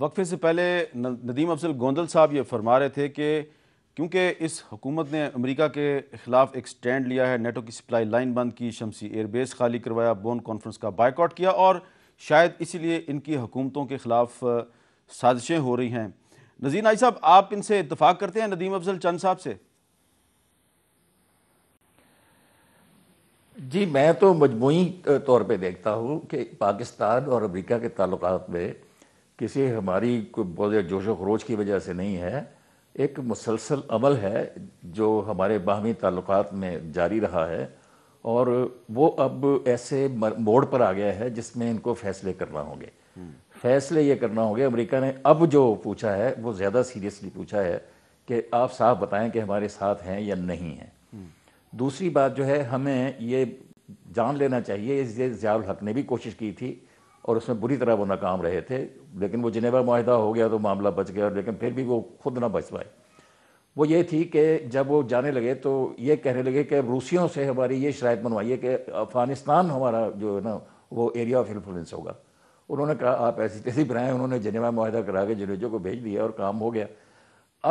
वक्फे से पहले नदीम अफजल गोंदल साहब ये फरमा रहे थे कि क्योंकि इस हुकूमत ने अमेरिका के ख़िलाफ़ एक स्टैंड लिया है नेटो की सप्लाई लाइन बंद की शमसी एयरबेस खाली करवाया बोन कॉन्फ्रेंस का बाइकआउट किया और शायद इसीलिए इनकी हुकूमतों के ख़िलाफ़ साजिशें हो रही हैं नजीर नाई साहब आप इनसे इतफाक़ करते हैं नदीम अफजल चंद साहब से जी मैं तो मजमू तौर पर देखता हूँ कि पाकिस्तान और अमरीका के तल्क में किसी हमारी कोई बहुत जोश खरोज की वजह से नहीं है एक मुसलसल अमल है जो हमारे बाहमी ताल्लुक में जारी रहा है और वो अब ऐसे मोड़ पर आ गया है जिसमें इनको फैसले करना होंगे फैसले ये करना होंगे अमेरिका ने अब जो पूछा है वो ज़्यादा सीरियसली पूछा है कि आप साफ बताएं कि हमारे साथ हैं या नहीं हैं दूसरी बात जो है हमें ये जान लेना चाहिए ये जियाउल हक ने भी कोशिश की थी और उसमें बुरी तरह वो नाकाम रहे थे लेकिन वो जिनेवा माहिदा हो गया तो मामला बच गया लेकिन फिर भी वो खुद ना बच पाए वो ये थी कि जब वो जाने लगे तो ये कहने लगे कि रूसियों से हमारी ये शरात बनवाइए कि अफ़गानिस्तान हमारा जो है ना वो एरिया ऑफ इन्फ्लुएंस होगा उन्होंने कहा आप ऐसी तेजी बनाए उन्होंने जनेवा माहिदा करा के जुनेजो को भेज दिया और काम हो गया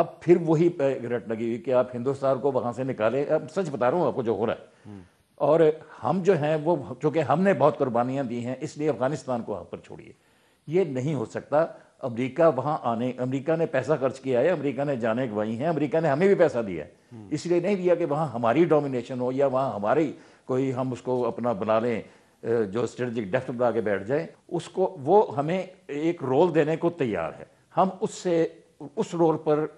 अब फिर वही रट लगी हुई कि आप हिंदुस्तान को वहाँ से निकालें अब सच बता रहा हूँ आपको जो हो रहा है और हम जो हैं वो चूँकि हमने बहुत कुर्बानियाँ दी हैं इसलिए अफगानिस्तान को वहाँ पर छोड़िए ये नहीं हो सकता अमेरिका वहाँ आने अमेरिका ने पैसा खर्च किया है अमेरिका ने जाने गवाई हैं अमेरिका ने हमें भी पैसा दिया है हम्म। इसलिए नहीं दिया कि वहाँ हमारी डोमिनेशन हो या वहाँ हमारी कोई हम उसको अपना बना लें जो स्ट्रेटजिक डेफ्ट बना के बैठ जाए उसको वो हमें एक रोल देने को तैयार है हम उससे उस रोल पर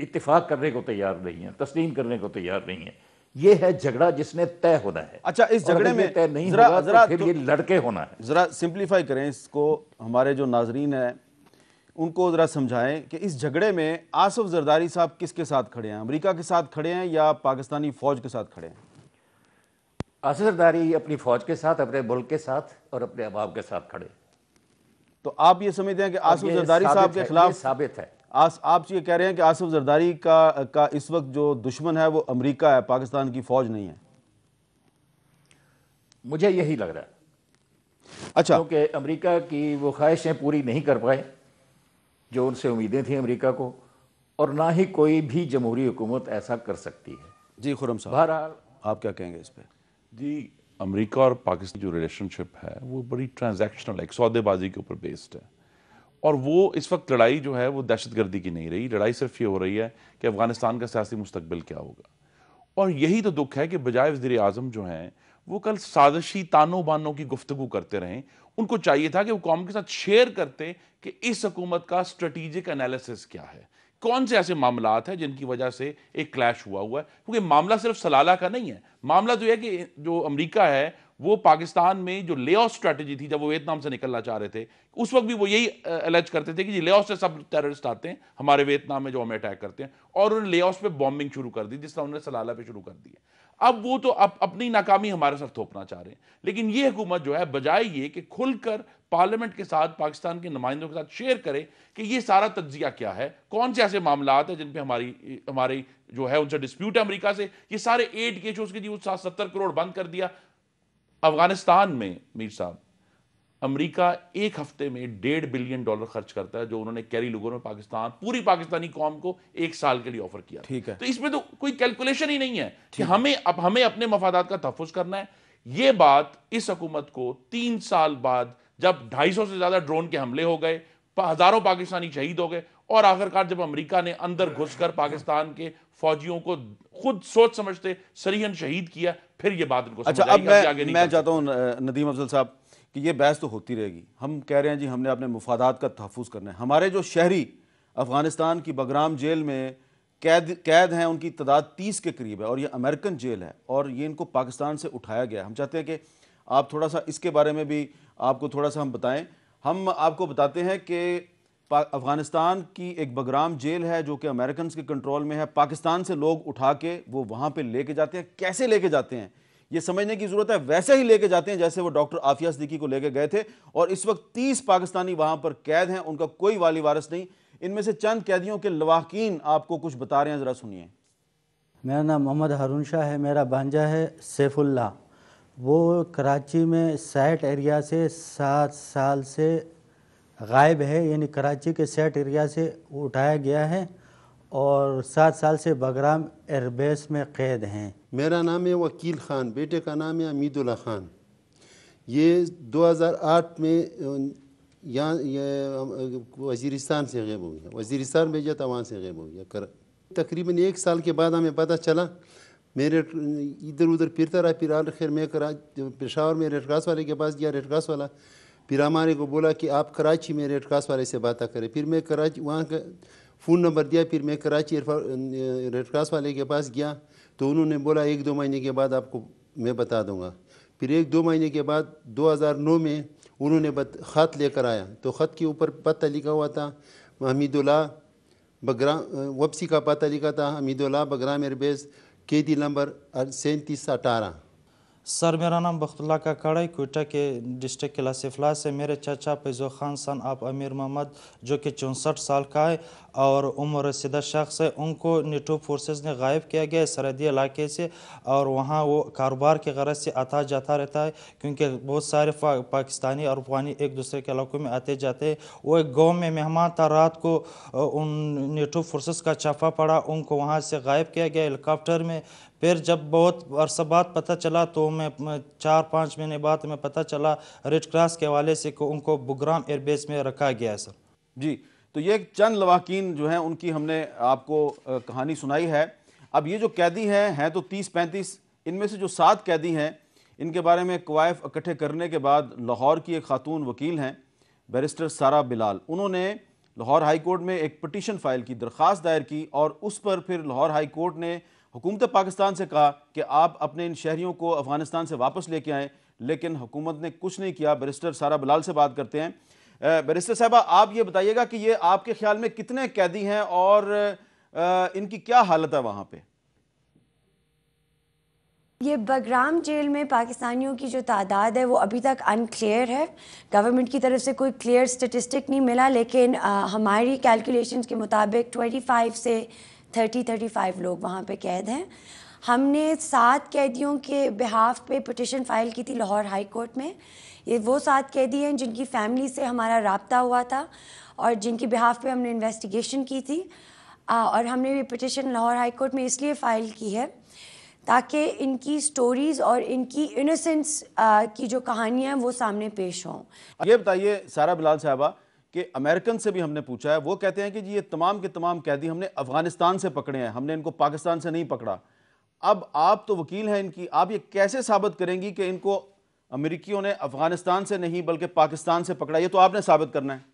इतफाक़ करने को तैयार नहीं हैं तस्लीम करने को तैयार नहीं हैं ये है झगड़ा जिसने तय होना है अच्छा इस झगड़े में तय नहीं जरा, होगा तो जरा, तो फिर तो, ये लड़के होना है जरा सिंप्लीफाई करें इसको हमारे जो नाजरीन है उनको ज़रा समझाएं कि इस झगड़े में आसफ जरदारी साहब किसके साथ खड़े हैं अमेरिका के साथ खड़े हैं या पाकिस्तानी फ़ौज के साथ खड़े हैं आसफ जरदारी अपनी फ़ौज के साथ अपने मुल्क के साथ और अपने अबाब के साथ खड़े तो आप ये समझते हैं कि आसफ जरदारी साहब के खिलाफ साबित है आस आप ये कह रहे हैं कि आसफ जरदारी का का इस वक्त जो दुश्मन है वो अमेरिका है पाकिस्तान की फौज नहीं है मुझे यही लग रहा है अच्छा क्योंकि अमेरिका की वो ख्वाहिशें पूरी नहीं कर पाए जो उनसे उम्मीदें थी अमेरिका को और ना ही कोई भी जमहूरी हुकूमत ऐसा कर सकती है जी खुरम साहब बहरहाल आप क्या कहेंगे इस पर जी अमरीका और पाकिस्तान जो रिलेशनशिप है वो बड़ी ट्रांजेक्शनल है सौदेबाजी के ऊपर बेस्ड है और वो इस वक्त लड़ाई जो है वो दहशत गर्दी की नहीं रही लड़ाई सिर्फ ये हो रही है कि अफगानिस्तान का सियासी मुस्तबिल क्या होगा और यही तो दुख है कि बजाय वजी अजम जो हैं वो कल साजिशी तानों बानों की गुफ्तु करते रहें उनको चाहिए था कि वो कौम के साथ शेयर करते कि इस हकूमत का स्ट्रेटिजिक एनालिसिस क्या है कौन से ऐसे मामला हैं जिनकी वजह से एक क्लैश हुआ हुआ है क्योंकि मामला सिर्फ सलाला का नहीं है मामला तो यह कि जो अमरीका है वो पाकिस्तान में जो ले ऑफ स्ट्रैटेजी थी जब वो वियतनाम से निकलना चाह रहे थे उस वक्त भी वो यही अलर्ज करते थे कि जी ले ऑफ से सब टेररिस्ट आते हैं हमारे वियतनाम में जो हमें अटैक करते हैं और उन्होंने ले ऑफ पर बॉम्बिंग शुरू कर दी जिस तरह उन्होंने सलाला पर शुरू कर दी अब वो तो अब अपनी नाकामी हमारे साथ थोपना चाह रहे हैं लेकिन ये हुकूमत जो है बजाय ये कि खुलकर पार्लियामेंट के साथ पाकिस्तान के नुमाइंदों के साथ शेयर करे कि ये सारा तज्जिया क्या है कौन से ऐसे मामला हैं जिनपे हमारी हमारी जो है उनसे डिस्प्यूट है अमरीका से ये सारे एड के जो उसके जी उस सात सत्तर करोड़ बंद कर दिया अफगानिस्तान में मीर साहब अमेरिका एक हफ्ते में डेढ़ बिलियन डॉलर खर्च करता है जो उन्होंने कैरी लुगर में पाकिस्तान पूरी पाकिस्तानी कौम को एक साल के लिए ऑफर किया ठीक है तो इसमें तो कोई कैलकुलेशन ही नहीं है कि हमें अब हमें अपने मफादात का तहफुज करना है ये बात इस हकूमत को तीन साल बाद जब ढाई से ज़्यादा ड्रोन के हमले हो गए हज़ारों पाकिस्तानी शहीद हो गए और आखिरकार जब अमेरिका ने अंदर घुसकर पाकिस्तान के फौजियों को खुद सोच समझते सरहन शहीद किया फिर ये बात उनको अच्छा अब मैं, आगे मैं चाहता हूँ नदीम अफजल साहब कि ये बहस तो होती रहेगी हम कह रहे हैं जी हमने अपने मुफादात का तहफ़ करना है हमारे जो शहरी अफगानिस्तान की बगराम जेल में कैद कैद हैं उनकी तादाद तीस के करीब है और ये अमेरिकन जेल है और ये इनको पाकिस्तान से उठाया गया हम चाहते हैं कि आप थोड़ा सा इसके बारे में भी आपको थोड़ा सा हम बताएं हम आपको बताते हैं कि अफ़गानिस्तान की एक बगराम जेल है जो कि अमेरिकन के कंट्रोल में है पाकिस्तान से लोग उठा के वो वहाँ पर लेके जाते हैं कैसे लेके जाते हैं ये समझने की ज़रूरत है वैसे ही लेके जाते हैं जैसे वो डॉक्टर आफिया सदीकी को लेके गए थे और इस वक्त तीस पाकिस्तानी वहाँ पर कैद हैं उनका कोई वाली वारस नहीं इनमें से चंद कैदियों के लवाकिन आपको कुछ बता रहे हैं ज़रा सुनिए मेरा नाम मोहम्मद हारून शाह है मेरा भांजा है सैफुल्ला वो कराची में सैट एरिया से सात साल से गायब है यानी कराची के सेट एरिया से उठाया गया है और सात साल से बगराम एयरबेस में कैद हैं मेरा नाम है वकील ख़ान बेटे का नाम है अमीदुल्ला ख़ान ये 2008 में यहाँ ये वजीरिस्तान से गैब हो गया वजीरिस्तान भेजा था वहाँ से गैब हो गया कर तकरीबन एक साल के बाद हमें पता चला मेरे इधर उधर फिरता रहा फिर आखिर मैं करा पेशावर में रेड क्रॉस वाले के पास गया रेड क्रॉस वाला फिर हमारे को बोला कि आप कराची में रेड क्रॉस वाले से बात करें फिर मैं कराची वहाँ का फ़ोन नंबर दिया फिर मैं कराची रेड अं, अं, क्रॉस वाले के पास गया तो उन्होंने बोला एक दो महीने के बाद आपको मैं बता दूँगा फिर एक दो महीने के बाद 2009 में उन्होंने बत ख़त लेकर आया तो ख़त के ऊपर पता लिखा हुआ था हमीदुल्ला बगरा वापसी का पता लिखा था हमीदुल्ला बगराम मेरबेज के दी नंबर सैंतीस अठारह सर मेरा नाम बख्तुल्ला काकड़ई कोयटा के डिस्ट्रिक्ट किला सिफला से मेरे चाचा फैज़ो खान सन आप अमीर मोहम्मद जो कि चौंसठ साल का है और उम्र सीधा शख्स है उनको नेटो फोर्सेस ने गायब किया गया है सरहदी इलाके से और वहाँ वो कारोबार के गरज से आता जाता रहता है क्योंकि बहुत सारे पाकिस्तानी और अफगानी एक दूसरे के इलाकों में आते जाते हैं वो एक गाँव में मेहमान था रात को उन नेटो फोर्सेस का छापा पड़ा उनको वहाँ से गायब किया गया हेलीकॉप्टर में फिर जब बहुत अरसा बाद पता चला तो मैं चार पाँच महीने बाद में पता चला रेड क्रॉस के हवाले से को उनको बुग्राम एयरबेस में रखा गया है सर जी तो ये चंद लवाकिन जो हैं उनकी हमने आपको कहानी सुनाई है अब ये जो कैदी हैं हैं तो तीस पैंतीस इनमें से जो सात कैदी हैं इनके बारे में कवायफ इकट्ठे करने के बाद लाहौर की एक खातून वकील हैं बैरिस्टर सारा बिलाल उन्होंने लाहौर हाई कोर्ट में एक पटिशन फ़ाइल की दरख्वास्त दायर की और उस पर फिर लाहौर हाई कोर्ट ने हुकूमत पाकिस्तान से कहा कि आप अपने इन शहरीों को अफ़गानिस्तान से वापस लेके आएँ लेकिन हुकूमत ने कुछ नहीं किया बैरिस्टर सारा बिलाल से बात करते हैं बैरिस्टर साहबा आप ये बताइएगा कि ये आपके ख्याल में कितने कैदी हैं और इनकी क्या हालत है वहाँ पर ये बगराम जेल में पाकिस्तानियों की जो तादाद है वो अभी तक अनक्लियर है गवर्नमेंट की तरफ से कोई क्लियर स्टेटिस्टिक नहीं मिला लेकिन आ, हमारी कैलकुलेशंस के मुताबिक 25 से 30 35 लोग वहाँ पे कैद हैं हमने सात कैदियों के बिहाफ पे पटिशन फाइल की थी लाहौर हाई कोर्ट में ये वो सात कैदी हैं जिनकी फैमिली से हमारा रबता हुआ था और जिनकी बिहाफ पे हमने इन्वेस्टिगेशन की थी आ, और हमने ये पटिशन लाहौर हाई कोर्ट में इसलिए फ़ाइल की है ताकि इनकी स्टोरीज़ और इनकी इनोसेंस की जो कहानियाँ हैं वो सामने पेश हों ये बताइए सारा बिलाल साहबा कि अमेरिकन से भी हमने पूछा है वो कहते हैं कि जी ये तमाम के तमाम कैदी हमने अफगानिस्तान से पकड़े हैं हमने इनको पाकिस्तान से नहीं पकड़ा अब आप तो वकील हैं इनकी आप ये कैसे साबित करेंगी कि इनको अमेरिकियों ने अफगानिस्तान से नहीं बल्कि पाकिस्तान से पकड़ा ये तो आपने साबित करना है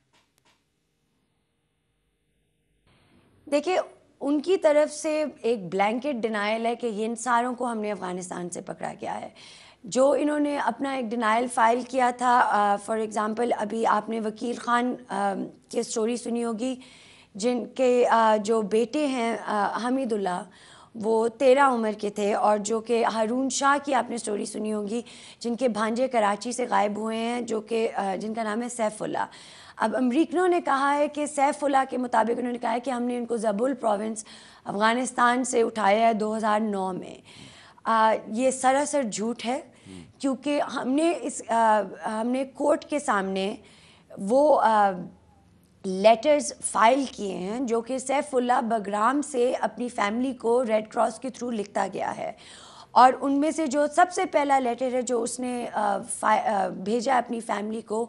देखिए उनकी तरफ से एक ब्लैंकेट डिनाइल है कि इन सारों को हमने अफगानिस्तान से पकड़ा गया है जो इन्होंने अपना एक डिनाइल फाइल किया था फॉर एग्जांपल एग्ज़ाम्पल अभी आपने वकील ख़ान की स्टोरी सुनी होगी जिनके जो बेटे हैं हमीदुल्ला वो तेरह उम्र के थे और जो कि हारून शाह की आपने स्टोरी सुनी होगी जिनके भांजे कराची से गायब हुए हैं जो कि जिनका नाम है सैफुल्ला अब अमरीकनों ने कहा है कि सैफुल्ला के मुताबिक उन्होंने कहा है कि हमने इनको जबुल प्रोविंस अफ़गानिस्तान से उठाया है 2009 में आ, ये सरासर झूठ है क्योंकि हमने इस आ, हमने कोर्ट के सामने वो आ, लेटर्स फाइल किए हैं जो कि सैफुल्ला बगराम से अपनी फैमिली को रेड क्रॉस के थ्रू लिखता गया है और उनमें से जो सबसे पहला लेटर है जो उसने भेजा है भेजा अपनी फैमिली को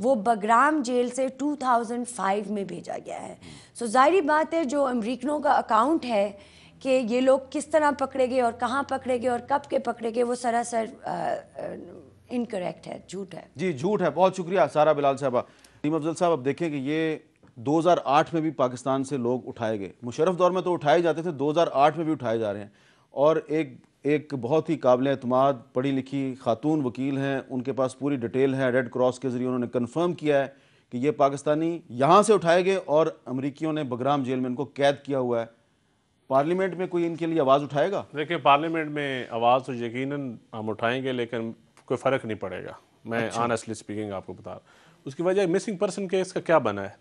वो बगराम जेल से 2005 में भेजा गया है सो so, जाहिर बात है जो अमरीकनों का अकाउंट है कि ये लोग किस तरह पकड़े गए और कहाँ पकड़े गए और कब के पकड़े गए वो सरासर इनकरेक्ट है झूठ है जी झूठ है बहुत शुक्रिया सारा बिलाल साहबा हकीम अफजल साहब अब देखें कि ये 2008 में भी पाकिस्तान से लोग उठाए गए मुशरफ दौर में तो उठाए जाते थे 2008 में भी उठाए जा रहे हैं और एक एक बहुत ही काबिल अतमाद पढ़ी लिखी खातून वकील हैं उनके पास पूरी डिटेल है रेड क्रॉस के ज़रिए उन्होंने कन्फर्म किया है कि ये पाकिस्तानी यहाँ से उठाए गए और अमरीकियों ने बगराम जेल में इनको कैद किया हुआ है पार्लियामेंट में कोई इनके लिए आवाज़ उठाएगा देखिए पार्लियामेंट में आवाज़ तो यकीनन हम उठाएंगे लेकिन कोई फ़र्क नहीं पड़ेगा मैं ऑनेस्टली अच्छा। स्पीकिंग आपको बता रहा उसकी वजह मिसिंग पर्सन केस का क्या बना है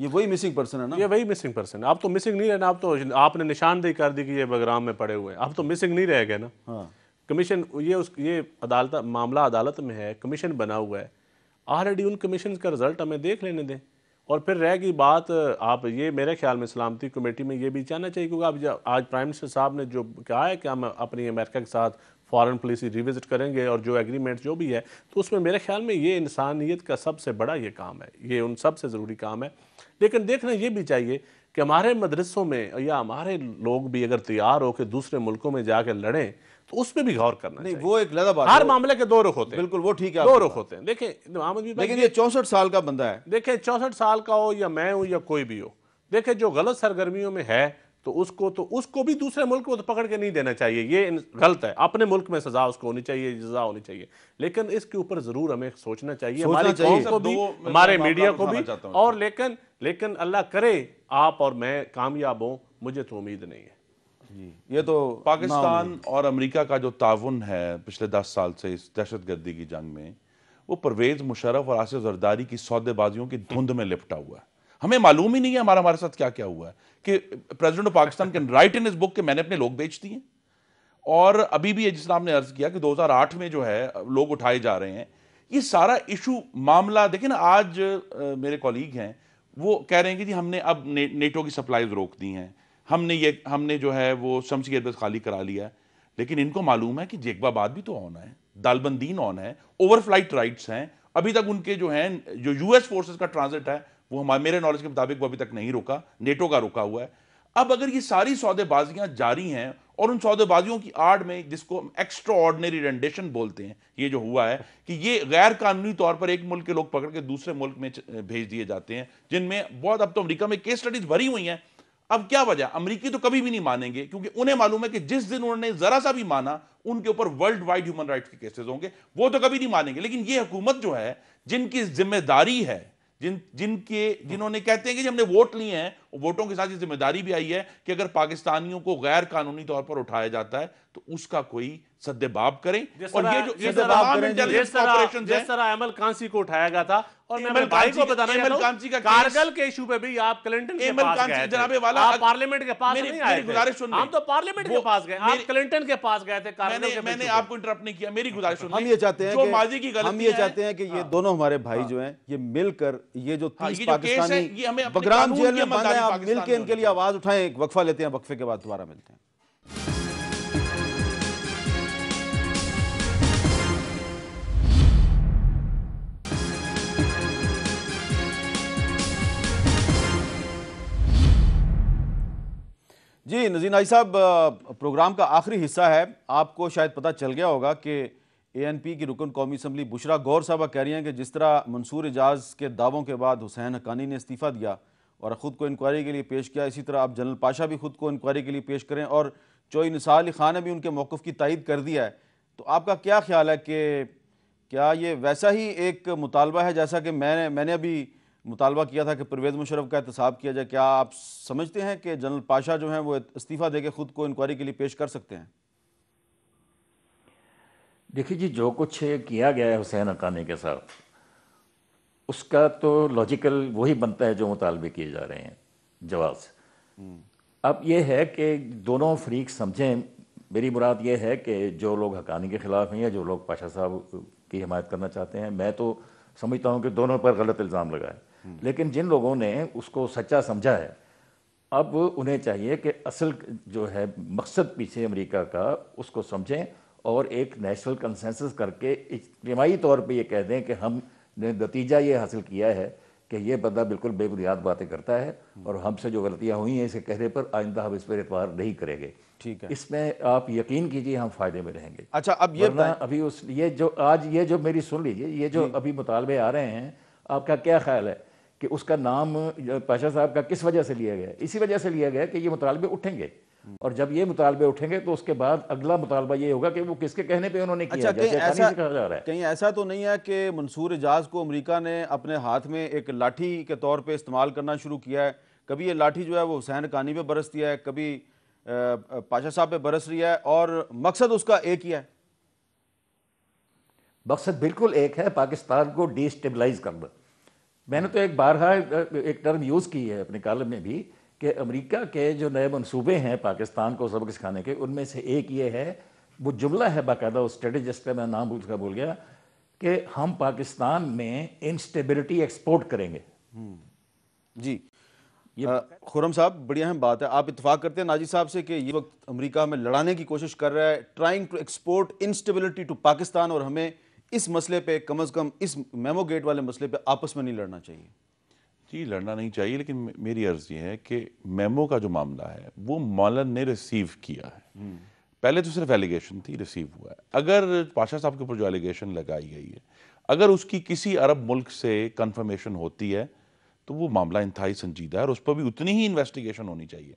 ये वही मिसिंग पर्सन है ना ये वही मिसिंग पर्सन है आप तो मिसिंग नहीं रहना आप तो आपने निशानदेही कर दी कि ये बगराम में पड़े हुए हैं आप तो मिसिंग नहीं रह गए ना कमीशन हाँ। ये उस ये अदालत मामला अदालत में है कमीशन बना हुआ है ऑलरेडी उन कमीशन का रिजल्ट हमें देख लेने दें और फिर रह गई बात आप ये मेरे ख्याल में सलामती कमेटी में ये भी जानना चाहिए क्योंकि आप आज प्राइम मिनिस्टर साहब ने जो कहा है कि हम अपनी अमेरिका के साथ फ़ॉरन पॉलिसी रिविज़िट करेंगे और जो एग्रीमेंट जो भी है तो उसमें मेरे ख्याल में ये इंसानियत का सबसे बड़ा ये काम है ये उन सबसे ज़रूरी काम है लेकिन देखना ये भी चाहिए कि हमारे मदरसों में या हमारे लोग भी अगर तैयार हो के दूसरे मुल्कों में जाकर लड़ें तो उसमें भी गौर करना नहीं वो एक लगा बात हर मामले के दो रुख होते हैं बिल्कुल वो ठीक है दो रुख होते हैं देखें तो लेकिन ये चौंसठ साल का बंदा है देखें चौंसठ साल का हो या मैं हूँ या कोई भी हो देखें जो गलत सरगर्मियों में है तो उसको तो उसको भी दूसरे मुल्क को तो पकड़ के नहीं देना चाहिए ये गलत है अपने मुल्क में सजा उसको होनी चाहिए सजा होनी चाहिए लेकिन इसके ऊपर जरूर हमें सोचना चाहिए हमारी को भी हमारे मीडिया को भी और लेकिन लेकिन अल्लाह करे आप और मैं कामयाब हूं मुझे तो उम्मीद नहीं है ये तो पाकिस्तान और अमरीका का जो ताउन है पिछले दस साल से इस दहशत गर्दी की जंग में वो परवेज मुशरफ और आसिफ जरदारी की सौदेबाजियों की धुंध में लिपटा हुआ है हमें मालूम ही नहीं है हमारा हमारे साथ क्या क्या हुआ है कि president of Pakistan can write in इस बुक के मैंने अपने लोग बेच दिए और अभी भी जिस नाम ने अर्ज किया कि 2008 में जो है लोग उठाए जा रहे हैं ये सारा इशू मामला देखिए ना आज मेरे कॉलीग हैं वो कह रहे हैं कि जी हमने अब ने, नेटो की सप्लाईज रोक दी हैं हमने ये हमने जो है वो शमसी एयरबेस खाली करा लिया लेकिन इनको मालूम है कि जेकबाबाद भी तो ऑन है दालबंदीन ऑन है ओवरफ्लाइट राइट्स हैं अभी तक उनके जो हैं जो यूएस फोर्सेस का ट्रांजिट है वो हमारे मेरे नॉलेज के मुताबिक वो अभी तक नहीं रोका नेटो का रुका हुआ है अब अगर ये सारी सौदेबाजियां जारी हैं और उन सौदेबाजियों की आड़ में जिसको हम एक्स्ट्रा ऑर्डनरी रेंडेशन बोलते हैं ये जो हुआ है कि ये गैर कानूनी तौर पर एक मुल्क के लोग पकड़ के दूसरे मुल्क में भेज दिए जाते हैं जिनमें बहुत अब तो अमरीका में केस स्टडीज भरी हुई हैं अब क्या वजह अमरीकी तो कभी भी नहीं मानेंगे क्योंकि उन्हें मालूम है कि जिस दिन उन्होंने जरा सा भी माना उनके ऊपर वर्ल्ड वाइड ह्यूमन राइट्स के केसेस होंगे वो तो कभी नहीं मानेंगे लेकिन ये हुकूमत जो है जिनकी जिम्मेदारी है जिन जिनके जिन्होंने कहते हैं कि हमने वोट लिए हैं वोटों के साथ ये जिम्मेदारी भी आई है कि अगर पाकिस्तानियों को गैर कानूनी तौर पर उठाया जाता है तो उसका कोई सद्देबाब करें और ये जो ये जिस तरह अमल कांसी को उठाया गया था और भाई को बताना कारगिल के इशू पे भी आप क्लिंटन के पास जनाबे वाला आप पार्लियामेंट के पास नहीं आए गुजारिश सुन हम तो पार्लियामेंट के पास गए आप क्लिंटन के पास गए थे कारगिल के मैंने आपको इंटरप्ट नहीं किया मेरी गुजारिश सुन हम ये चाहते हैं जो माजी की गलती हम ये चाहते हैं कि ये हाँ। दोनों हमारे भाई हाँ। जो हैं ये मिलकर ये जो 30 हाँ, पाकिस्तानी बगराम जेल में बंद हैं आप मिलकर इनके लिए आवाज उठाएं एक वक्फा लेते हैं वक्फे के बाद दोबारा मिलते हैं जी नजीन भाई साहब प्रोग्राम का आखिरी हिस्सा है आपको शायद पता चल गया होगा कि एएनपी की रुकन कौमी असम्बली बुशरा गौर साहबा कह रही हैं कि जिस तरह मंसूर एजाज के दावों के बाद हुसैन हकानी ने इस्तीफ़ा दिया और ख़ुद को इंक्वायरी के लिए पेश किया इसी तरह आप जनरल पाशा भी ख़ुद को इंक्वायरी के लिए पेश करें और चोई निसार अली खान ने भी उनके मौक़ की तइद कर दिया है तो आपका क्या ख्याल है कि क्या ये वैसा ही एक मुतालबा है जैसा कि मैंने मैंने अभी मुतालबा किया था कि परवेज़ मुशरफ का एहतसाब किया जाए क्या आप समझते हैं कि जनरल पाशा जो हैं वो इस्तीफ़ा दे के ख़ुद को इंक्वायरी के लिए पेश कर सकते हैं देखिए जी जो कुछ किया गया है हुसैन अकानी के साथ उसका तो लॉजिकल वही बनता है जो मुतालबे किए जा रहे हैं जवाब हम्म। अब यह है कि दोनों फरीक समझें मेरी मुराद ये है कि जो लोग हकानी के ख़िलाफ़ हैं या जो लोग पाशा साहब की हमायत करना चाहते हैं मैं तो समझता हूँ कि दोनों पर गलत इल्ज़ाम लगाए लेकिन जिन लोगों ने उसको सच्चा समझा है अब उन्हें चाहिए कि असल जो है मकसद पीछे अमेरिका का उसको समझें और एक नेशनल कंसेंसस करके इजमाही तौर पे ये कह दें कि हम ने नतीजा ये हासिल किया है कि ये बंदा बिल्कुल बेबुनियाद बातें करता है और हमसे जो गलतियाँ हुई हैं इसे कहने पर आइंदा हम इस पर एतवार नहीं करेंगे ठीक है इसमें आप यकीन कीजिए हम फायदे में रहेंगे अच्छा अब ये अभी उस ये जो आज ये जो मेरी सुन लीजिए ये जो अभी मुतालबे आ रहे हैं आपका क्या ख्याल है कि उसका नाम पाशा साहब का किस वजह से लिया गया इसी वजह से लिया गया कि ये मुतालबे उठेंगे और जब ये मुतालबे उठेंगे तो उसके बाद अगला मुतालबा ये होगा कि वो किसके कहने पे उन्होंने किया अच्छा, कहीं ऐसा कहा जा रहा है कहीं ऐसा तो नहीं है कि मंसूर एजाज को अमेरिका ने अपने हाथ में एक लाठी के तौर पे इस्तेमाल करना शुरू किया है कभी ये लाठी जो है वो हुसैन कानी बरस बरसती है कभी पाशा साहब पर बरस रही है और मकसद उसका एक ही है मकसद बिल्कुल एक है पाकिस्तान को डिस्टेबलाइज करना मैंने तो एक बारहा एक टर्म यूज़ की है अपने कॉलम में भी कि अमेरिका के जो नए मनसूबे हैं पाकिस्तान को सबक सिखाने के उनमें से एक ये है वो जुमला है बाकायदा उस स्ट्रेटेजिस्ट का मैं नाम का बोल गया कि हम पाकिस्तान में इंस्टेबिलिटी एक्सपोर्ट करेंगे हम्म। जी ये खुरम साहब बड़ी अहम बात है आप इतफाक करते हैं नाजी साहब से कि ये वक्त अमेरिका हमें लड़ाने की कोशिश कर रहा है trying to export instability to Pakistan और हमें इस मसले पे कम से कम इस मेमो गेट वाले मसले पे आपस में नहीं लड़ना चाहिए जी लड़ना नहीं चाहिए लेकिन मेरी अर्ज़ ये है कि मेमो का जो मामला है वो मौलन ने रिसीव किया है हम्म। पहले तो सिर्फ एलिगेशन थी रिसीव हुआ है अगर पाशाह साहब के ऊपर जो एलिगेशन लगाई गई है अगर उसकी किसी अरब मुल्क से कन्फर्मेशन होती है तो वो मामला इंतहाई संजीदा है और उस पर भी उतनी ही इन्वेस्टिगेशन होनी चाहिए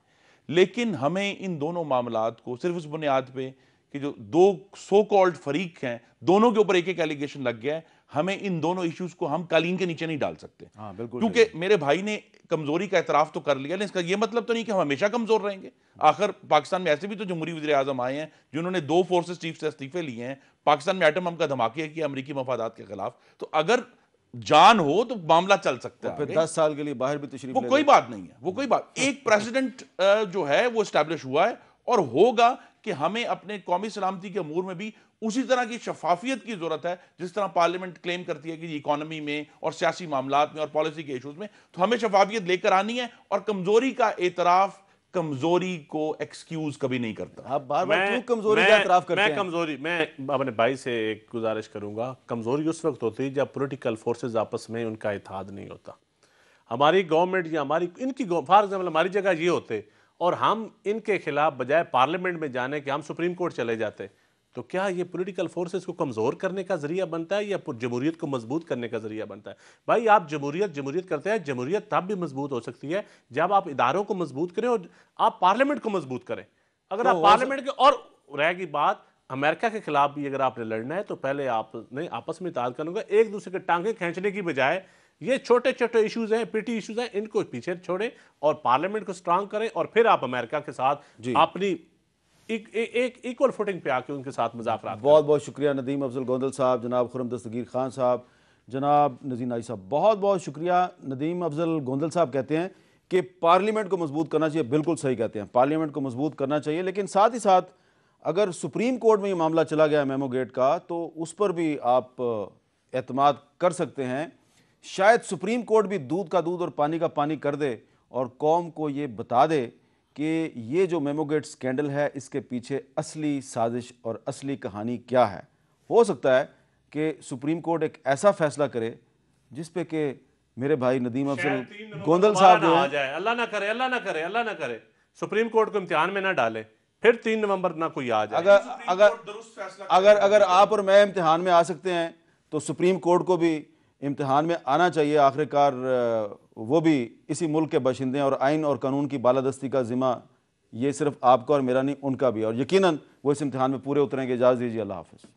लेकिन हमें इन दोनों मामला को सिर्फ उस बुनियाद पर कि जो दो सो कॉल्ड फरीक हैं दोनों के ऊपर एक एक एलिगेशन लग गया है हमें इन दोनों इश्यूज को हम कालीन के नीचे नहीं डाल सकते हाँ, क्योंकि मेरे भाई ने कमजोरी का एतराफ तो कर लिया इसका यह मतलब तो नहीं कि हम हमेशा कमजोर रहेंगे आखिर पाकिस्तान में ऐसे भी तो जमहूरी वजी अजम आए हैं जिन्होंने दो फोर्सेस चीफ से इस्तीफे लिए हैं पाकिस्तान में एटम हम का धमाके किया अमरीकी मफादात के खिलाफ तो अगर जान हो तो मामला चल सकता है फिर दस साल के लिए बाहर भी तशरीफ वो कोई बात नहीं है वो कोई बात एक प्रेसिडेंट जो है वो स्टैब्लिश हुआ है और होगा कि हमें अपने कौमी सलामती के अमूर में भी उसी तरह की शफाफियत की ज़रूरत है जिस तरह पार्लियामेंट क्लेम करती है कि इकोनॉमी में और सियासी मामला में और पॉलिसी के इशूज़ में तो हमें शफाफियत लेकर आनी है और कमज़ोरी का एतराफ़ कमजोरी को एक्सक्यूज कभी नहीं करता आप बार बार क्यों कमजोरी का इतराफ करते मैं हैं? कमजोरी मैं अपने भाई से एक गुजारिश करूंगा कमजोरी उस वक्त होती है जब पॉलिटिकल फोर्सेस आपस में उनका इतिहाद नहीं होता हमारी गवर्नमेंट या हमारी इनकी फॉर एग्जाम्पल हमारी जगह ये होते और हम इनके खिलाफ बजाय पार्लियामेंट में जाने के हम सुप्रीम कोर्ट चले जाते तो क्या ये पॉलिटिकल फोर्सेस को कमज़ोर करने का जरिया बनता है या जमहूरीत को मजबूत करने का जरिया बनता है भाई आप जमहूरीत जमहूरीत करते हैं जमहूरीत तब भी मजबूत हो सकती है जब आप इदारों को मजबूत करें और आप पार्लियामेंट को मजबूत करें अगर तो आप पार्लियामेंट के और रहेगी बात अमेरिका के खिलाफ भी अगर आपने लड़ना है तो पहले आपने आपस में इतार करना एक दूसरे के टांगे खींचने की बजाय ये छोटे छोटे इश्यूज हैं पिटी इश्यूज हैं इनको पीछे छोड़ें और पार्लियामेंट को स्ट्रांग करें और फिर आप अमेरिका के साथ अपनी एक एक इक्वल फुटिंग पे आके उनके साथ मुजाफरा बहुत बहुत शुक्रिया नदीम अफजल गोंदल साहब जनाब खुरम दस्तगीर खान साहब जनाब आई साहब बहुत बहुत शुक्रिया नदीम अफजल गोंदल साहब कहते हैं कि पार्लियामेंट को मजबूत करना चाहिए बिल्कुल सही कहते हैं पार्लियामेंट को मजबूत करना चाहिए लेकिन साथ ही साथ अगर सुप्रीम कोर्ट में ये मामला चला गया मेमो गेट का तो उस पर भी आप एतमाद कर सकते हैं शायद सुप्रीम कोर्ट भी दूध का दूध और पानी का पानी कर दे और कौम को ये बता दे कि ये जो मेमोगेट स्कैंडल है इसके पीछे असली साजिश और असली कहानी क्या है हो सकता है कि सुप्रीम कोर्ट एक ऐसा फैसला करे जिस पे कि मेरे भाई नदीम अफजल गोंदल साहब जो है अल्लाह ना करे अल्लाह ना करे अल्लाह ना करे सुप्रीम कोर्ट को इम्तिहान में ना डाले फिर तीन नवंबर ना कोई आ जाए अगर अगर अगर अगर आप और मैं इम्तिहान में आ सकते हैं तो सुप्रीम कोर्ट को भी इम्तहान में आना चाहिए आखिरकार वो भी इसी मुल्क के बाशिंदे और आइन और कानून की बालादस्ती का ज़िम्मा ये सिर्फ आपका और मेरा नहीं उनका भी और यकीनन वो इस इम्तहान में पूरे उतरेंगे इजाज़ दीजिए अल्लाह हाफ़